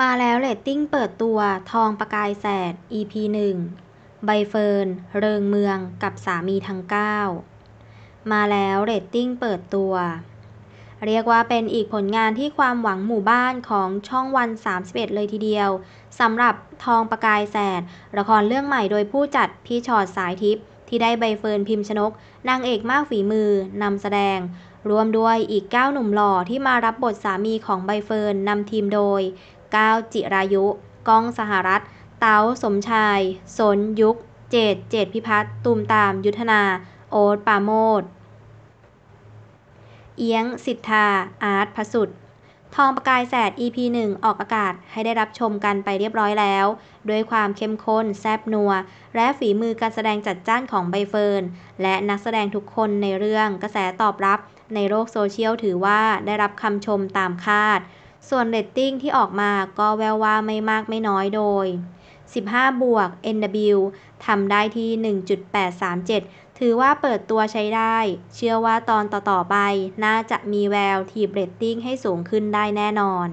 มาแล้วเรตติ้งเปิดตัวทองประกายแสด EP หนึ่งใบเฟิร์นเริงเมืองกับสามีทั้งเก้ามาแล้วเรตติ้งเปิดตัว เรียกว่าเป็นอีกผลงานที่ความหวังหมู่บ้านของช่องวัน 31 เลยทีเดียวสำหรับทองประกายแสดละครเรื่องใหม่โดยผู้จัดพี่ชอดสายทิพย์ที่ได้ใบเฟิร์นพิมพ์ชนก นางเอกมากฝีมือนำแสดง รวมด้วยอีก 9 หนุ่มหล่อที่มารับบทสามีของใบเฟิร์นนำทีมโดย9จิรายุ ก้องสหรัฐ เต๋าสมชาย สนยุคเจดเจดพิพัฒน์ ตุมตามยุทธนา โอ๊ตปาโมดเอียงสิทธา อาร์ตพสุด ทองประกายแสด EP 1 ออกอากาศให้ได้รับชมกันไปเรียบร้อยแล้ว ด้วยความเข้มข้นแซบนัว และฝีมือการแสดงจัดจ้านของใบเฟิร์นและนักแสดงทุกคนในเรื่องกระแสตอบรับในโลกโซเชียลถือว่าได้รับคำชมตามคาดส่วนเรตติ้งที่ออกมาก็แววว่าไม่มากไม่น้อยโดย 15 บวก NW ทำได้ที่ 1.837 ถือว่าเปิดตัวใช้ได้ เชื่อว่าตอนต่อๆไป น่าจะมีแววทีบเรตติ้งให้สูงขึ้นได้แน่นอน